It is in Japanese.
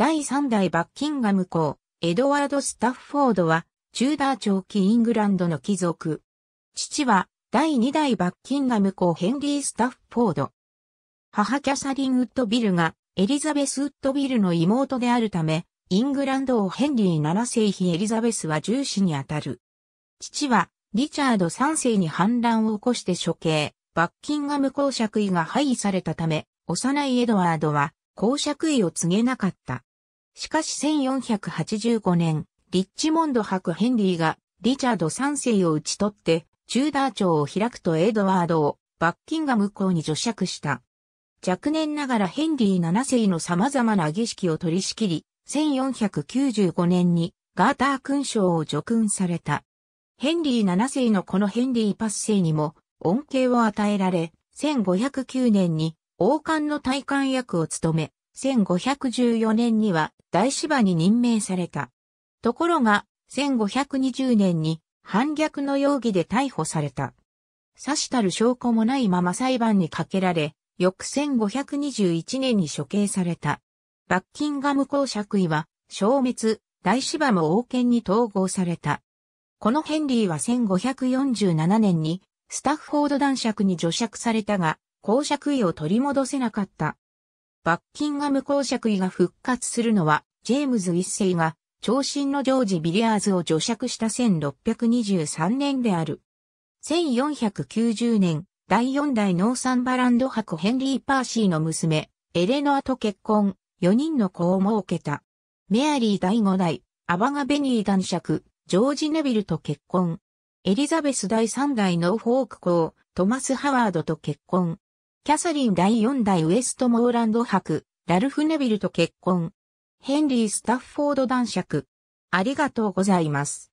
第3代バッキンガム公、エドワード・スタッフォードは、チューダー長期イングランドの貴族。父は、第2代バッキンガム公ヘンリー・スタッフォード。母キャサリン・ウッドビルが、エリザベス・ウッドビルの妹であるため、イングランド王ヘンリー7世妃エリザベスは重視にあたる。父は、リチャード3世に反乱を起こして処刑、バッキンガム公爵位が廃位されたため、幼いエドワードは、公爵位を告げなかった。しかし1485年、リッチモンド伯ヘンリーがリチャード3世を討ち取って、チューダー朝を開くとエドワードをバッキンガム公に除釈した。若年ながらヘンリー7世の様々な儀式を取り仕切り、1495年にガーター勲章を叙勲された。ヘンリー7世のこのヘンリーパス世にも恩恵を与えられ、1509年に王冠の大冠役を務め、1514年には大芝に任命された。ところが、1520年に反逆の容疑で逮捕された。刺したる証拠もないまま裁判にかけられ、翌1521年に処刑された。バッキンガム公爵位は消滅、大芝も王権に統合された。このヘンリーは1547年にスタッフォード男爵に除爵されたが、公爵位を取り戻せなかった。バッキンガム公爵位が復活するのは、ジェームズ一世が、長身のジョージ・ビリアーズを除爵した1623年である。1490年、第4代ノーサンバランド伯ヘンリー・パーシーの娘、エレノアと結婚、4人の子を設けた。メアリー第5代、アバガ・ベニー男爵、ジョージ・ネビルと結婚。エリザベス第3代ノーフォーク公、トマス・ハワードと結婚。キャサリン第4代ウエストモーランド博、ラルフ・ネビルと結婚。ヘンリー・スタッフォード男爵。ありがとうございます。